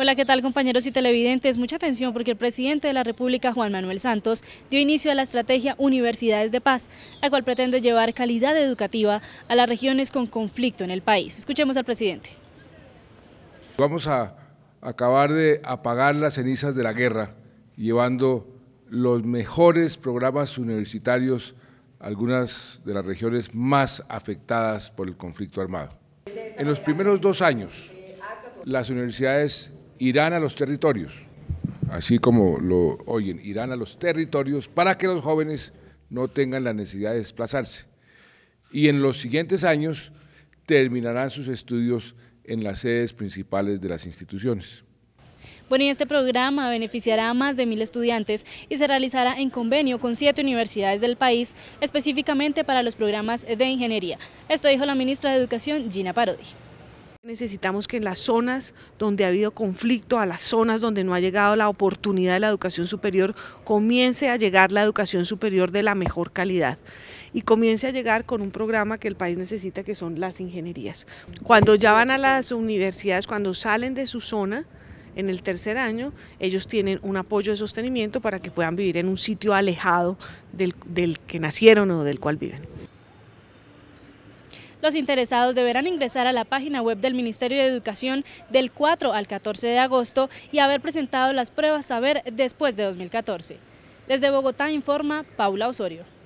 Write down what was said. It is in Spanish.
Hola, ¿qué tal compañeros y televidentes? Mucha atención porque el presidente de la República, Juan Manuel Santos, dio inicio a la estrategia Universidades de Paz, la cual pretende llevar calidad educativa a las regiones con conflicto en el país. Escuchemos al presidente. Vamos a acabar de apagar las cenizas de la guerra, llevando los mejores programas universitarios a algunas de las regiones más afectadas por el conflicto armado. En los primeros dos años, las universidades irán a los territorios, así como lo oyen, irán a los territorios para que los jóvenes no tengan la necesidad de desplazarse. Y en los siguientes años terminarán sus estudios en las sedes principales de las instituciones. Bueno, y este programa beneficiará a más de mil estudiantes y se realizará en convenio con siete universidades del país, específicamente para los programas de ingeniería. Esto dijo la ministra de Educación, Gina Parodi. Necesitamos que en las zonas donde ha habido conflicto, a las zonas donde no ha llegado la oportunidad de la educación superior, comience a llegar la educación superior de la mejor calidad y comience a llegar con un programa que el país necesita, que son las ingenierías. Cuando ya van a las universidades, cuando salen de su zona, en el tercer año, ellos tienen un apoyo de sostenimiento para que puedan vivir en un sitio alejado del, que nacieron o del cual viven. Los interesados deberán ingresar a la página web del Ministerio de Educación del 4 al 14 de agosto y haber presentado las pruebas ver después de 2014. Desde Bogotá informa Paula Osorio.